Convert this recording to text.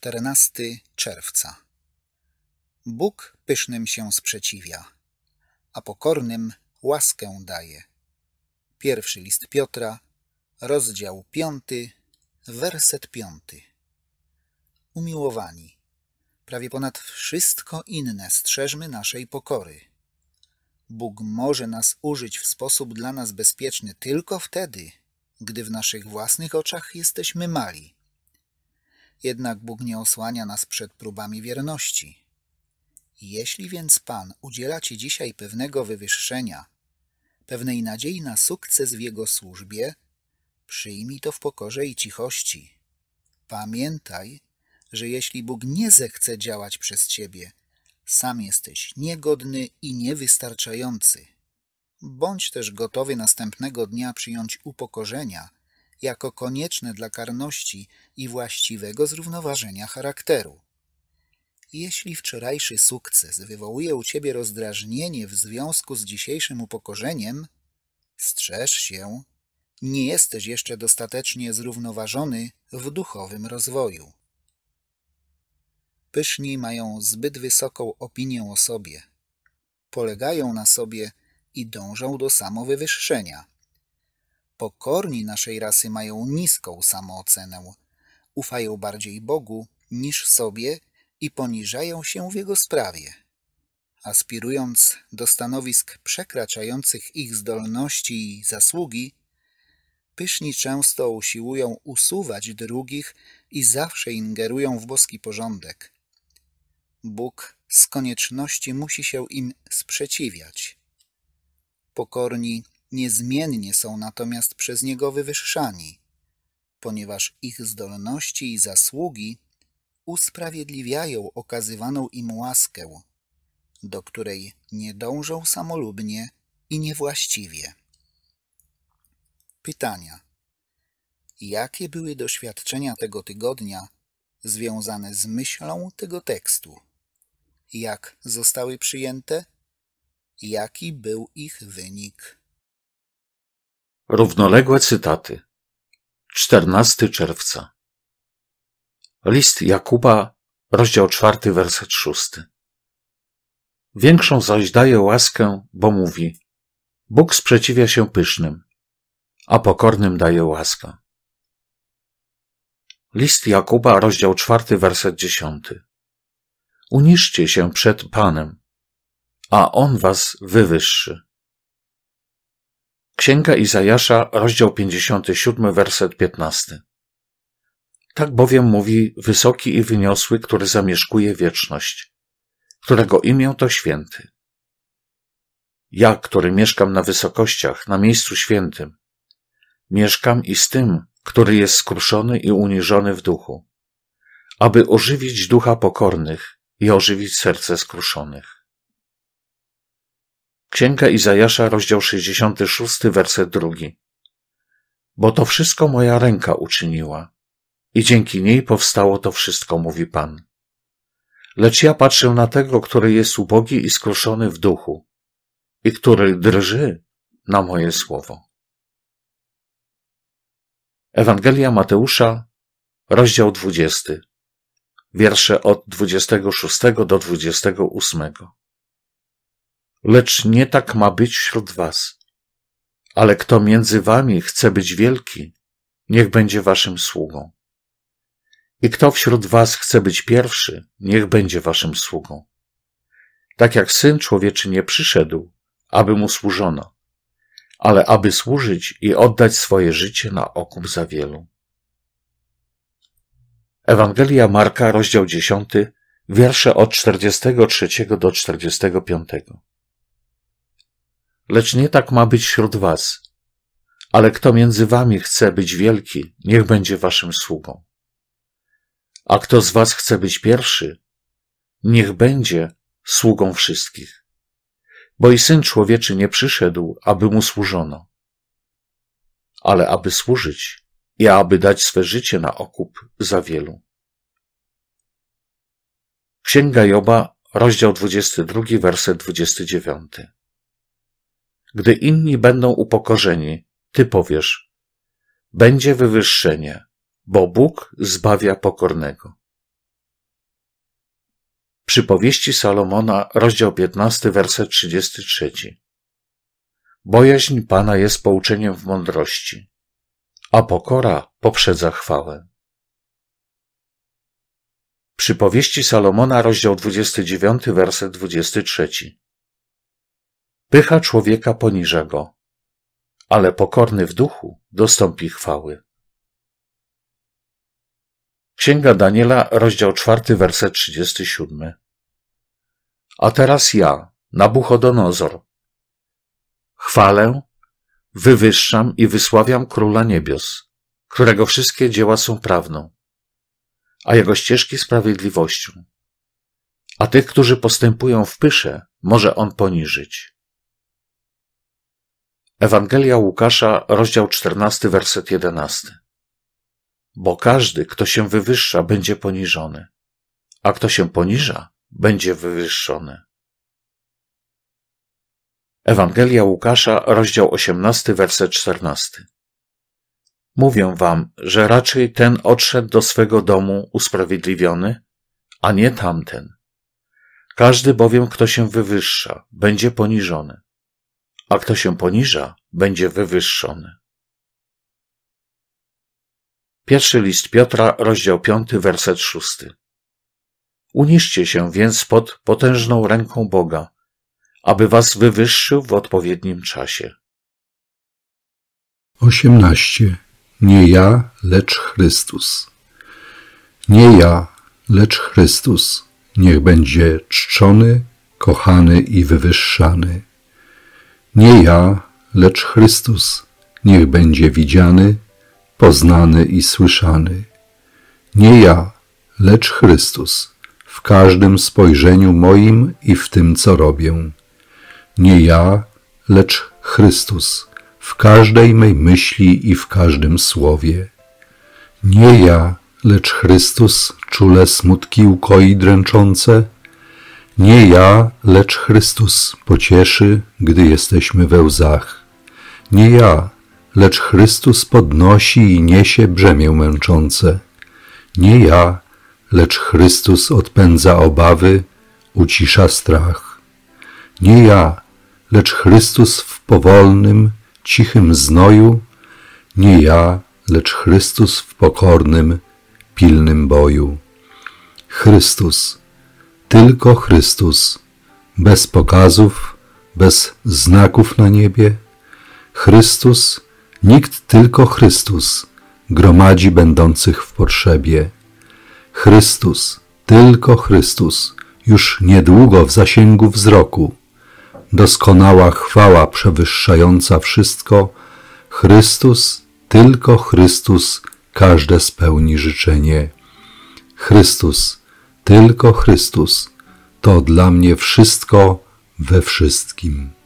14 czerwca. Bóg pysznym się sprzeciwia, a pokornym łaskę daje. Pierwszy list Piotra, rozdział 5, werset 5. Umiłowani, prawie ponad wszystko inne strzeżmy naszej pokory. Bóg może nas użyć w sposób dla nas bezpieczny tylko wtedy, gdy w naszych własnych oczach jesteśmy mali jednak Bóg nie osłania nas przed próbami wierności. Jeśli więc Pan udziela Ci dzisiaj pewnego wywyższenia, pewnej nadziei na sukces w Jego służbie, przyjmij to w pokorze i cichości. Pamiętaj, że jeśli Bóg nie zechce działać przez Ciebie, sam jesteś niegodny i niewystarczający. Bądź też gotowy następnego dnia przyjąć upokorzenia – jako konieczne dla karności i właściwego zrównoważenia charakteru. Jeśli wczorajszy sukces wywołuje u ciebie rozdrażnienie w związku z dzisiejszym upokorzeniem, strzeż się, nie jesteś jeszcze dostatecznie zrównoważony w duchowym rozwoju. Pyszni mają zbyt wysoką opinię o sobie, polegają na sobie i dążą do samowywyższenia. Pokorni naszej rasy mają niską samoocenę, ufają bardziej Bogu niż sobie i poniżają się w Jego sprawie. Aspirując do stanowisk przekraczających ich zdolności i zasługi, pyszni często usiłują usuwać drugich i zawsze ingerują w boski porządek. Bóg z konieczności musi się im sprzeciwiać. Pokorni niezmiennie są natomiast przez niego wywyższani, ponieważ ich zdolności i zasługi usprawiedliwiają okazywaną im łaskę, do której nie dążą samolubnie i niewłaściwie. Pytania. Jakie były doświadczenia tego tygodnia związane z myślą tego tekstu? Jak zostały przyjęte? Jaki był ich wynik? Równoległe cytaty. 14 czerwca. List Jakuba, rozdział 4, werset 6. Większą zaś daje łaskę, bo mówi: Bóg sprzeciwia się pysznym, a pokornym daje łaskę. List Jakuba, rozdział 4, werset 10. Uniszcie się przed Panem, a On was wywyższy. Księga Izajasza, rozdział 57, werset 15. Tak bowiem mówi wysoki i wyniosły, który zamieszkuje wieczność, którego imię to święty. Ja, który mieszkam na wysokościach, na miejscu świętym, mieszkam i z tym, który jest skruszony i uniżony w duchu, aby ożywić ducha pokornych i ożywić serce skruszonych. Księga Izajasza, rozdział 66, werset drugi. Bo to wszystko moja ręka uczyniła i dzięki niej powstało to wszystko, mówi Pan. Lecz ja patrzę na tego, który jest ubogi i skruszony w duchu i który drży na moje słowo. Ewangelia Mateusza, rozdział 20, wiersze od 26 do 28 lecz nie tak ma być wśród was. Ale kto między wami chce być wielki, niech będzie waszym sługą. I kto wśród was chce być pierwszy, niech będzie waszym sługą. Tak jak syn człowieczy nie przyszedł, aby mu służono, ale aby służyć i oddać swoje życie na okup za wielu. Ewangelia Marka, rozdział 10, wiersze od 43 do 45 lecz nie tak ma być wśród was. Ale kto między wami chce być wielki, niech będzie waszym sługą. A kto z was chce być pierwszy, niech będzie sługą wszystkich. Bo i syn człowieczy nie przyszedł, aby mu służono, ale aby służyć i aby dać swe życie na okup za wielu. Księga Joba, rozdział 22, werset 29. Gdy inni będą upokorzeni, Ty powiesz, będzie wywyższenie, bo Bóg zbawia pokornego. Przypowieści Salomona, rozdział 15, werset 33. Bojaźń Pana jest pouczeniem w mądrości, a pokora poprzedza chwałę. Przypowieści Salomona, rozdział 29, werset 23 pycha człowieka poniża go, ale pokorny w duchu dostąpi chwały. Księga Daniela, rozdział 4, werset 37. A teraz ja, Nabuchodonozor, chwalę, wywyższam i wysławiam Króla Niebios, którego wszystkie dzieła są prawną, a jego ścieżki sprawiedliwością. A tych, którzy postępują w pysze, może on poniżyć. Ewangelia Łukasza, rozdział 14, werset 11. Bo każdy, kto się wywyższa, będzie poniżony, a kto się poniża, będzie wywyższony. Ewangelia Łukasza, rozdział 18, werset 14. Mówię wam, że raczej ten odszedł do swego domu usprawiedliwiony, a nie tamten. Każdy bowiem, kto się wywyższa, będzie poniżony a kto się poniża, będzie wywyższony. Pierwszy list Piotra, rozdział 5, werset 6. Uniszcie się więc pod potężną ręką Boga, aby was wywyższył w odpowiednim czasie. 18. Nie ja, lecz Chrystus. Nie ja, lecz Chrystus. Niech będzie czczony, kochany i wywyższany nie ja, lecz Chrystus, niech będzie widziany, poznany i słyszany. Nie ja, lecz Chrystus, w każdym spojrzeniu moim i w tym, co robię. Nie ja, lecz Chrystus, w każdej mej myśli i w każdym słowie. Nie ja, lecz Chrystus czule smutki ukoi dręczące, nie ja, lecz Chrystus pocieszy, gdy jesteśmy we łzach. Nie ja, lecz Chrystus podnosi i niesie brzemię męczące. Nie ja, lecz Chrystus odpędza obawy, ucisza strach. Nie ja, lecz Chrystus w powolnym, cichym znoju. Nie ja, lecz Chrystus w pokornym, pilnym boju. Chrystus tylko Chrystus, bez pokazów, bez znaków na niebie. Chrystus, nikt tylko Chrystus gromadzi będących w potrzebie. Chrystus, tylko Chrystus, już niedługo w zasięgu wzroku. Doskonała chwała przewyższająca wszystko, Chrystus, tylko Chrystus, każde spełni życzenie. Chrystus, tylko Chrystus to dla mnie wszystko we wszystkim.